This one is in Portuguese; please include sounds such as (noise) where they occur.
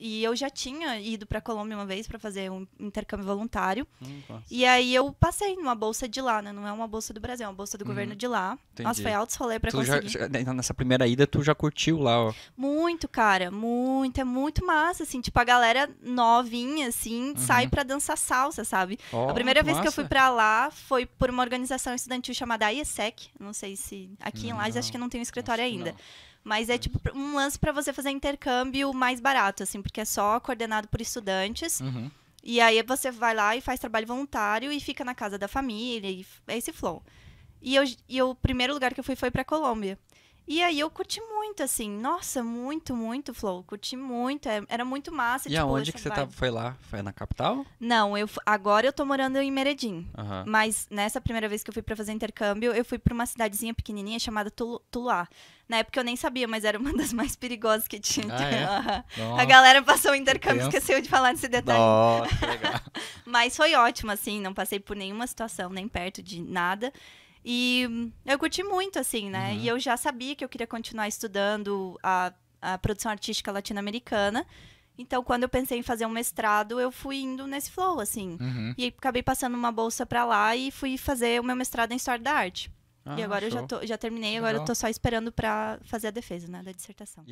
E eu já tinha ido para Colômbia uma vez para fazer um intercâmbio voluntário. Hum, tá. e aí eu passei numa bolsa de lá, né? Não é uma bolsa do Brasil, é uma bolsa do hum, governo de lá. Entendi. Nossa, foi alto rolê pra conseguir. já, né, então nessa primeira ida, tu já curtiu lá, ó. Muito muito, cara. Muito. É muito massa, assim. Tipo, a galera novinha, assim, uhum. sai pra dançar salsa, sabe? Oh, a primeira vez massa. que eu fui pra lá foi por uma organização estudantil chamada IESEC. Não sei se aqui hum, não, em Lages acho que não tem um escritório ainda. Mas é hum. tipo um lance para você fazer intercâmbio mais barato, assim, porque é só coordenado por estudantes. Uhum. E aí você vai lá e faz trabalho voluntário e fica na casa da família, e é esse flow. E, eu, e o primeiro lugar que eu fui foi pra Colômbia. E aí eu curti muito, assim, nossa, muito, muito, Flow. Curti muito, é, era muito massa. E tipo, aonde que você tá, foi lá? Foi na capital? Não, eu agora eu tô morando em Meredim. Uhum. Mas nessa primeira vez que eu fui para fazer intercâmbio, eu fui para uma cidadezinha pequenininha chamada Tulu, Tuluá. Na época eu nem sabia, mas era uma (laughs) das mais perigosas que tinha. Ah, é? (laughs) a galera passou o intercâmbio e esqueceu de falar desse detalhe. Nossa, (laughs) legal. mas foi ótimo, assim, não passei por nenhuma situação, nem perto de nada. E eu curti muito, assim, né? Uhum. E eu já sabia que eu queria continuar estudando a, a produção artística latino-americana. Então, quando eu pensei em fazer um mestrado, eu fui indo nesse flow, assim. Uhum. E acabei passando uma bolsa para lá e fui fazer o meu mestrado em História da Arte. Ah, e agora show. eu já, tô, já terminei, Legal. agora eu tô só esperando para fazer a defesa, né, da dissertação.